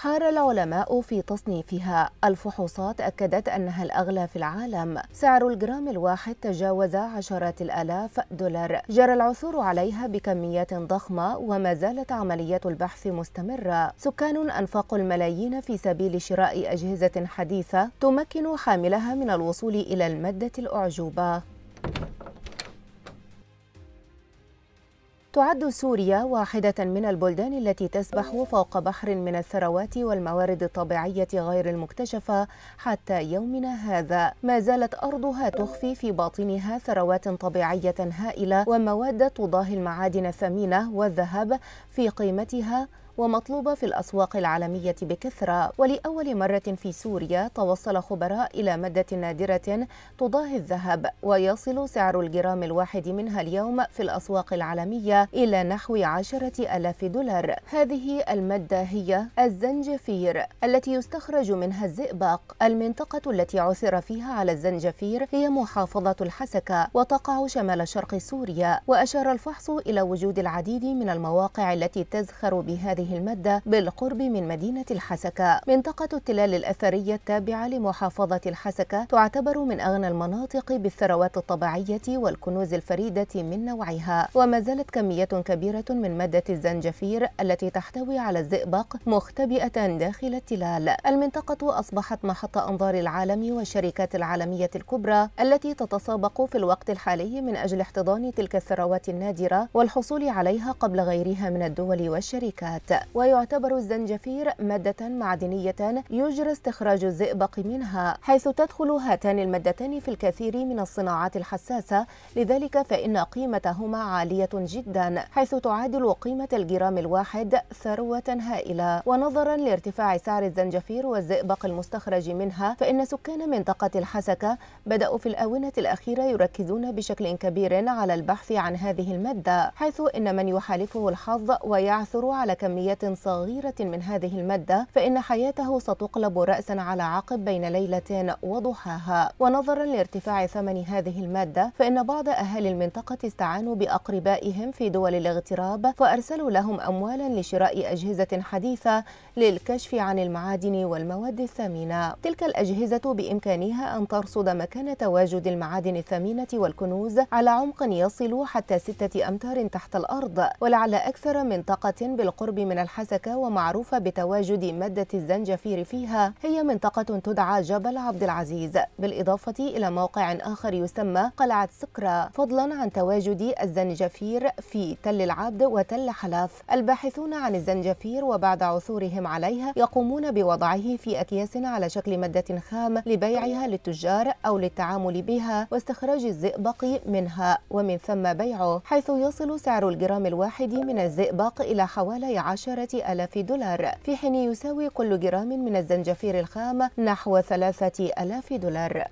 حار العلماء في تصنيفها الفحوصات أكدت أنها الأغلى في العالم سعر الجرام الواحد تجاوز عشرات الآلاف دولار جرى العثور عليها بكميات ضخمة وما زالت عملية البحث مستمرة سكان أنفقوا الملايين في سبيل شراء أجهزة حديثة تمكن حاملها من الوصول إلى المادة الأعجوبة تعد سوريا واحدة من البلدان التي تسبح فوق بحر من الثروات والموارد الطبيعية غير المكتشفة حتى يومنا هذا، ما زالت أرضها تخفي في باطنها ثروات طبيعية هائلة ومواد تضاهي المعادن الثمينة والذهب في قيمتها ومطلوبة في الأسواق العالمية بكثرة ولأول مرة في سوريا توصل خبراء إلى مادة نادرة تضاهي الذهب ويصل سعر الجرام الواحد منها اليوم في الأسواق العالمية إلى نحو عشرة ألاف دولار هذه المادة هي الزنجفير التي يستخرج منها الزئبق المنطقة التي عثر فيها على الزنجفير هي محافظة الحسكة وتقع شمال شرق سوريا وأشار الفحص إلى وجود العديد من المواقع التي تزخر بهذه هذه المادة بالقرب من مدينة الحسكة منطقة التلال الأثرية التابعة لمحافظة الحسكة تعتبر من أغنى المناطق بالثروات الطبيعية والكنوز الفريدة من نوعها وما زالت كمية كبيرة من مادة الزنجفير التي تحتوي على الزئبق مختبئة داخل التلال المنطقة أصبحت محط أنظار العالم والشركات العالمية الكبرى التي تتسابق في الوقت الحالي من أجل احتضان تلك الثروات النادرة والحصول عليها قبل غيرها من الدول والشركات ويعتبر الزنجفير مادة معدنية يجرى استخراج الزئبق منها حيث تدخل هاتان المادتان في الكثير من الصناعات الحساسة لذلك فإن قيمتهما عالية جدا حيث تعادل قيمة الجرام الواحد ثروة هائلة ونظرا لارتفاع سعر الزنجفير والزئبق المستخرج منها فإن سكان منطقة الحسكة بدأوا في الآونة الأخيرة يركزون بشكل كبير على البحث عن هذه المادة حيث إن من يحالفه الحظ ويعثر على كمية كميات صغيرة من هذه المادة فإن حياته ستقلب رأسا على عقب بين ليلة وضحاها ونظرا لارتفاع ثمن هذه المادة فإن بعض أهالي المنطقة استعانوا بأقربائهم في دول الاغتراب وأرسلوا لهم أموالا لشراء أجهزة حديثة للكشف عن المعادن والمواد الثمينة تلك الأجهزة بإمكانها أن ترصد مكان تواجد المعادن الثمينة والكنوز على عمق يصل حتى ستة أمتار تحت الأرض ولعل أكثر منطقة بالقرب من الحسكة ومعروفة بتواجد مادة الزنجفير فيها هي منطقة تدعى جبل عبد العزيز بالإضافة إلى موقع آخر يسمى قلعة سكرة فضلا عن تواجد الزنجفير في تل العبد وتل حلف الباحثون عن الزنجفير وبعد عثورهم عليها يقومون بوضعه في أكياس على شكل مادة خام لبيعها للتجار أو للتعامل بها واستخراج الزئبق منها ومن ثم بيعه حيث يصل سعر الجرام الواحد من الزئبق إلى حوالي 10 عشرة ألاف دولار في حين يساوي كل جرام من الزنجفير الخام نحو ثلاثة ألاف دولار